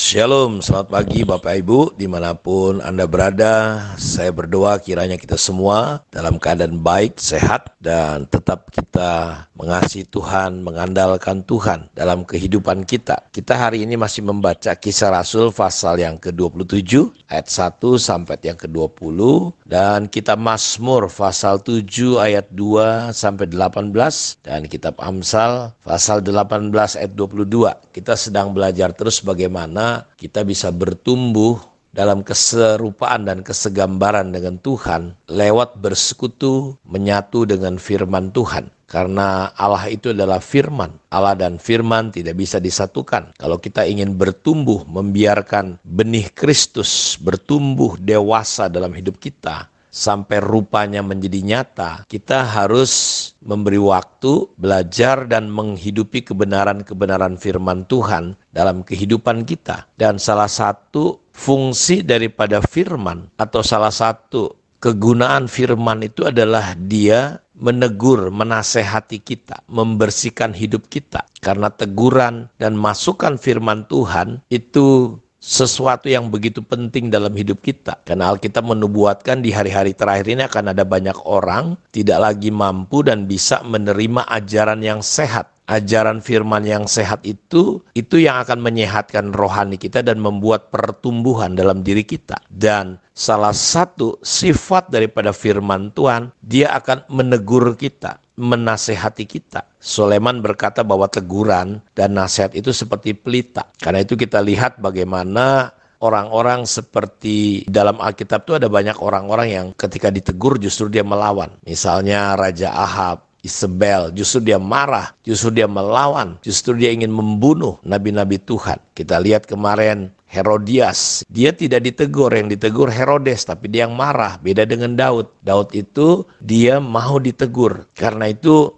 Shalom, selamat pagi Bapak Ibu dimanapun Anda berada Saya berdoa kiranya kita semua dalam keadaan baik, sehat Dan tetap kita mengasihi Tuhan, mengandalkan Tuhan dalam kehidupan kita Kita hari ini masih membaca kisah Rasul pasal yang ke-27 Ayat 1 sampai yang ke-20 Dan kita Mazmur pasal 7 ayat 2 sampai 18 Dan kitab Amsal pasal 18 ayat 22 Kita sedang belajar terus bagaimana kita bisa bertumbuh dalam keserupaan dan kesegambaran dengan Tuhan lewat bersekutu menyatu dengan firman Tuhan. Karena Allah itu adalah firman. Allah dan firman tidak bisa disatukan. Kalau kita ingin bertumbuh, membiarkan benih Kristus bertumbuh dewasa dalam hidup kita, sampai rupanya menjadi nyata, kita harus memberi waktu belajar dan menghidupi kebenaran-kebenaran firman Tuhan dalam kehidupan kita. Dan salah satu fungsi daripada firman atau salah satu kegunaan firman itu adalah dia menegur, menasehati kita, membersihkan hidup kita. Karena teguran dan masukan firman Tuhan itu sesuatu yang begitu penting dalam hidup kita. Karena Alkitab menubuatkan di hari-hari terakhir ini akan ada banyak orang tidak lagi mampu dan bisa menerima ajaran yang sehat ajaran firman yang sehat itu, itu yang akan menyehatkan rohani kita dan membuat pertumbuhan dalam diri kita. Dan salah satu sifat daripada firman Tuhan, dia akan menegur kita, menasehati kita. Soleman berkata bahwa teguran dan nasihat itu seperti pelita. Karena itu kita lihat bagaimana orang-orang seperti dalam Alkitab itu ada banyak orang-orang yang ketika ditegur justru dia melawan. Misalnya Raja Ahab Isabel. Justru dia marah, justru dia melawan, justru dia ingin membunuh nabi-nabi Tuhan. Kita lihat kemarin Herodias, dia tidak ditegur, yang ditegur Herodes, tapi dia yang marah. Beda dengan Daud. Daud itu dia mau ditegur. Karena itu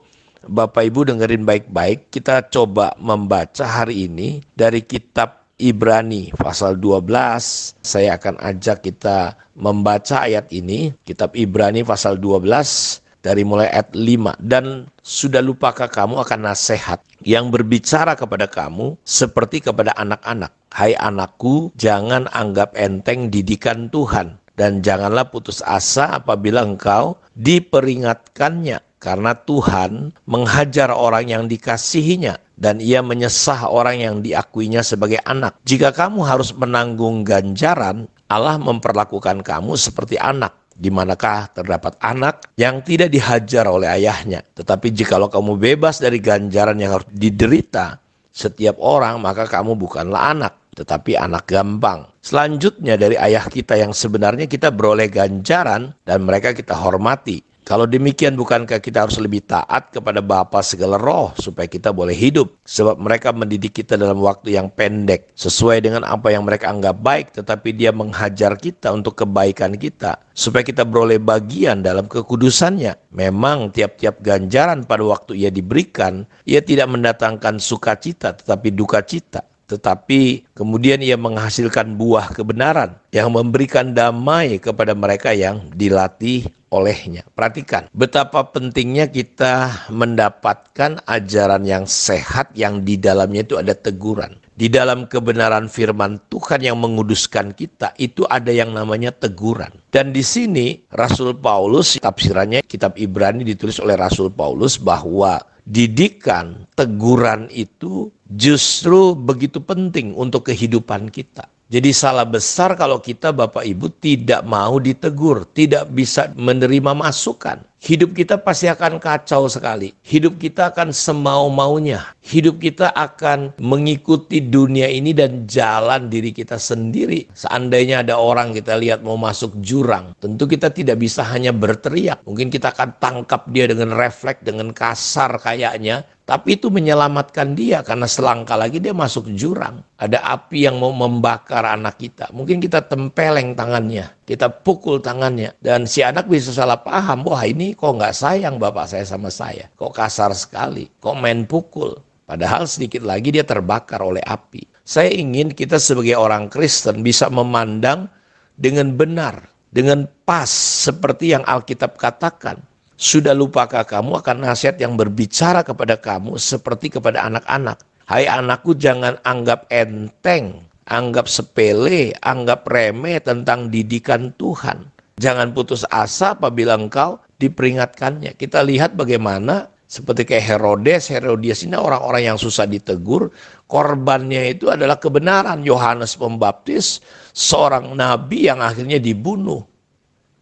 Bapak Ibu dengerin baik-baik, kita coba membaca hari ini dari kitab Ibrani pasal 12. Saya akan ajak kita membaca ayat ini, kitab Ibrani pasal 12 dari mulai ayat 5 dan sudah lupakah kamu akan nasihat yang berbicara kepada kamu seperti kepada anak-anak hai anakku jangan anggap enteng didikan Tuhan dan janganlah putus asa apabila engkau diperingatkannya karena Tuhan menghajar orang yang dikasihinya dan ia menyesah orang yang diakuinya sebagai anak. Jika kamu harus menanggung ganjaran, Allah memperlakukan kamu seperti anak di manakah terdapat anak yang tidak dihajar oleh ayahnya. Tetapi jikalau kamu bebas dari ganjaran yang harus diderita setiap orang, maka kamu bukanlah anak, tetapi anak gampang. Selanjutnya dari ayah kita yang sebenarnya kita beroleh ganjaran dan mereka kita hormati. Kalau demikian bukankah kita harus lebih taat kepada Bapa segala roh supaya kita boleh hidup sebab mereka mendidik kita dalam waktu yang pendek sesuai dengan apa yang mereka anggap baik tetapi dia menghajar kita untuk kebaikan kita supaya kita beroleh bagian dalam kekudusannya. Memang tiap-tiap ganjaran pada waktu ia diberikan ia tidak mendatangkan sukacita tetapi dukacita tetapi kemudian ia menghasilkan buah kebenaran yang memberikan damai kepada mereka yang dilatih olehnya. Perhatikan betapa pentingnya kita mendapatkan ajaran yang sehat yang di dalamnya itu ada teguran. Di dalam kebenaran firman Tuhan yang menguduskan kita itu ada yang namanya teguran. Dan di sini Rasul Paulus tafsirannya kitab Ibrani ditulis oleh Rasul Paulus bahwa didikan teguran itu justru begitu penting untuk kehidupan kita. Jadi salah besar kalau kita Bapak Ibu tidak mau ditegur, tidak bisa menerima masukan. Hidup kita pasti akan kacau sekali. Hidup kita akan semau-maunya. Hidup kita akan mengikuti dunia ini dan jalan diri kita sendiri. Seandainya ada orang kita lihat mau masuk jurang, tentu kita tidak bisa hanya berteriak. Mungkin kita akan tangkap dia dengan refleks, dengan kasar kayaknya. Tapi itu menyelamatkan dia karena selangkah lagi dia masuk jurang. Ada api yang mau membakar antara anak kita. Mungkin kita tempeleng tangannya, kita pukul tangannya. Dan si anak bisa salah paham, wah ini kok nggak sayang bapak saya sama saya. Kok kasar sekali, kok main pukul. Padahal sedikit lagi dia terbakar oleh api. Saya ingin kita sebagai orang Kristen bisa memandang dengan benar, dengan pas seperti yang Alkitab katakan. Sudah lupakah kamu akan nasihat yang berbicara kepada kamu seperti kepada anak-anak? Hai anakku jangan anggap enteng anggap sepele, anggap remeh tentang didikan Tuhan. Jangan putus asa apabila engkau diperingatkannya. Kita lihat bagaimana seperti kayak Herodes, Herodias ini orang-orang yang susah ditegur, korbannya itu adalah kebenaran Yohanes Pembaptis, seorang nabi yang akhirnya dibunuh.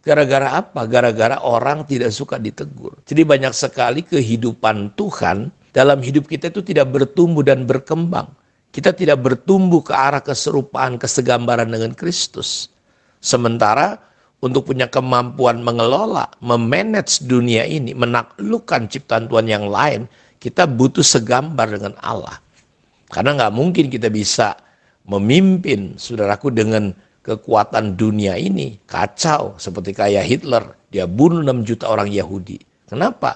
Gara-gara apa? Gara-gara orang tidak suka ditegur. Jadi banyak sekali kehidupan Tuhan dalam hidup kita itu tidak bertumbuh dan berkembang. Kita tidak bertumbuh ke arah keserupaan, kesegambaran dengan Kristus. Sementara untuk punya kemampuan mengelola, memanage dunia ini, menaklukkan ciptaan Tuhan yang lain, kita butuh segambar dengan Allah. Karena nggak mungkin kita bisa memimpin saudaraku dengan kekuatan dunia ini. Kacau seperti kayak Hitler, dia bunuh 6 juta orang Yahudi. Kenapa?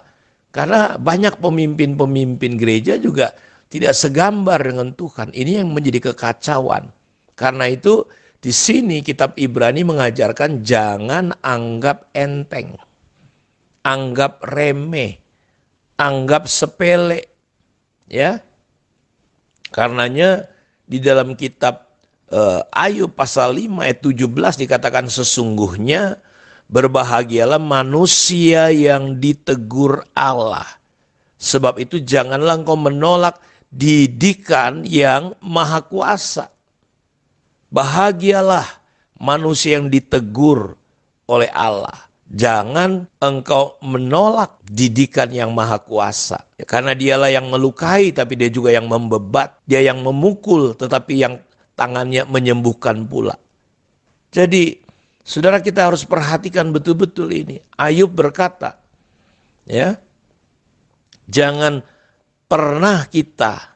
Karena banyak pemimpin-pemimpin gereja juga tidak segambar dengan Tuhan. Ini yang menjadi kekacauan. Karena itu di sini kitab Ibrani mengajarkan jangan anggap enteng. Anggap remeh, anggap sepele. Ya. Karenanya di dalam kitab eh, Ayub pasal 5 ayat 17 dikatakan sesungguhnya Berbahagialah manusia yang ditegur Allah. Sebab itu janganlah engkau menolak didikan yang maha kuasa. Bahagialah manusia yang ditegur oleh Allah. Jangan engkau menolak didikan yang maha kuasa. Ya, karena dialah yang melukai tapi dia juga yang membebat. Dia yang memukul tetapi yang tangannya menyembuhkan pula. Jadi saudara kita harus perhatikan betul-betul ini. Ayub berkata, ya, jangan pernah kita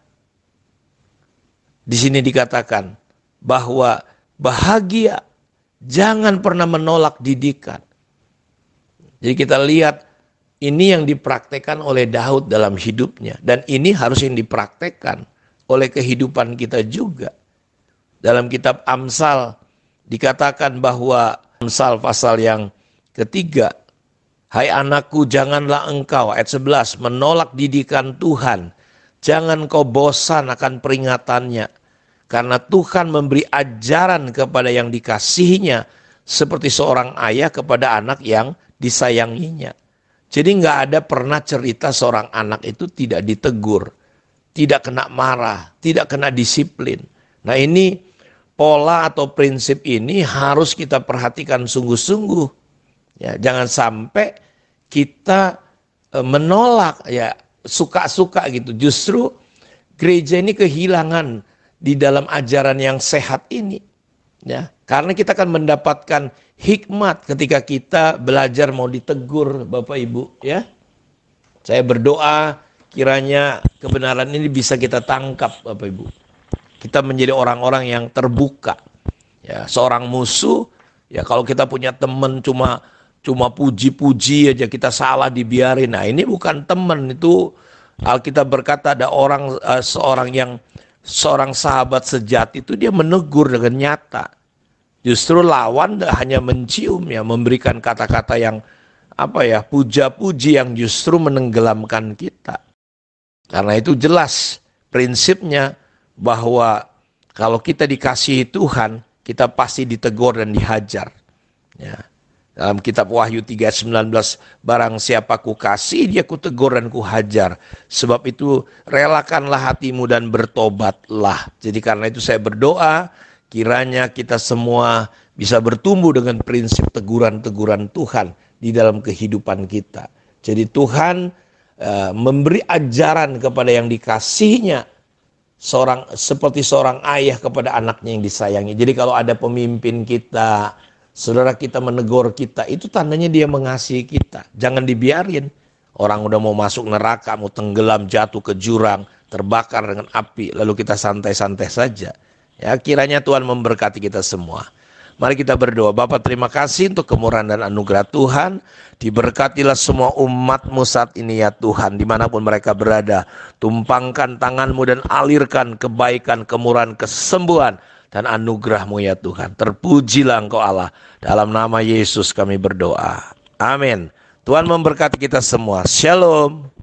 di sini dikatakan bahwa bahagia jangan pernah menolak didikan. Jadi kita lihat ini yang dipraktekkan oleh Daud dalam hidupnya dan ini harus yang dipraktekkan oleh kehidupan kita juga. Dalam kitab Amsal dikatakan bahwa Amsal pasal yang ketiga Hai anakku, janganlah engkau, ayat 11, menolak didikan Tuhan. Jangan kau bosan akan peringatannya. Karena Tuhan memberi ajaran kepada yang dikasihinya, seperti seorang ayah kepada anak yang disayanginya. Jadi nggak ada pernah cerita seorang anak itu tidak ditegur, tidak kena marah, tidak kena disiplin. Nah ini pola atau prinsip ini harus kita perhatikan sungguh-sungguh Ya, jangan sampai kita e, menolak ya suka-suka gitu. Justru gereja ini kehilangan di dalam ajaran yang sehat ini. Ya, karena kita akan mendapatkan hikmat ketika kita belajar mau ditegur Bapak Ibu ya. Saya berdoa kiranya kebenaran ini bisa kita tangkap Bapak Ibu. Kita menjadi orang-orang yang terbuka. Ya, seorang musuh ya kalau kita punya teman cuma cuma puji-puji aja kita salah dibiarin. Nah, ini bukan teman itu Alkitab uh, berkata ada orang uh, seorang yang seorang sahabat sejati itu dia menegur dengan nyata. Justru lawan hanya mencium ya, memberikan kata-kata yang apa ya, puja-puji yang justru menenggelamkan kita. Karena itu jelas prinsipnya bahwa kalau kita dikasihi Tuhan, kita pasti ditegur dan dihajar. Ya. Dalam kitab Wahyu 3.19, barang siapa ku kasih, dia ku tegur dan ku hajar. Sebab itu relakanlah hatimu dan bertobatlah. Jadi karena itu saya berdoa, kiranya kita semua bisa bertumbuh dengan prinsip teguran-teguran Tuhan di dalam kehidupan kita. Jadi Tuhan e, memberi ajaran kepada yang dikasihnya seorang seperti seorang ayah kepada anaknya yang disayangi. Jadi kalau ada pemimpin kita saudara kita menegur kita, itu tandanya dia mengasihi kita. Jangan dibiarin. Orang udah mau masuk neraka, mau tenggelam, jatuh ke jurang, terbakar dengan api, lalu kita santai-santai saja. Ya, kiranya Tuhan memberkati kita semua. Mari kita berdoa. Bapak terima kasih untuk kemurahan dan anugerah Tuhan. Diberkatilah semua umatmu saat ini ya Tuhan. Dimanapun mereka berada. Tumpangkan tanganmu dan alirkan kebaikan, kemurahan, kesembuhan dan anugerahmu ya Tuhan. Terpujilah engkau Allah. Dalam nama Yesus kami berdoa. Amin. Tuhan memberkati kita semua. Shalom.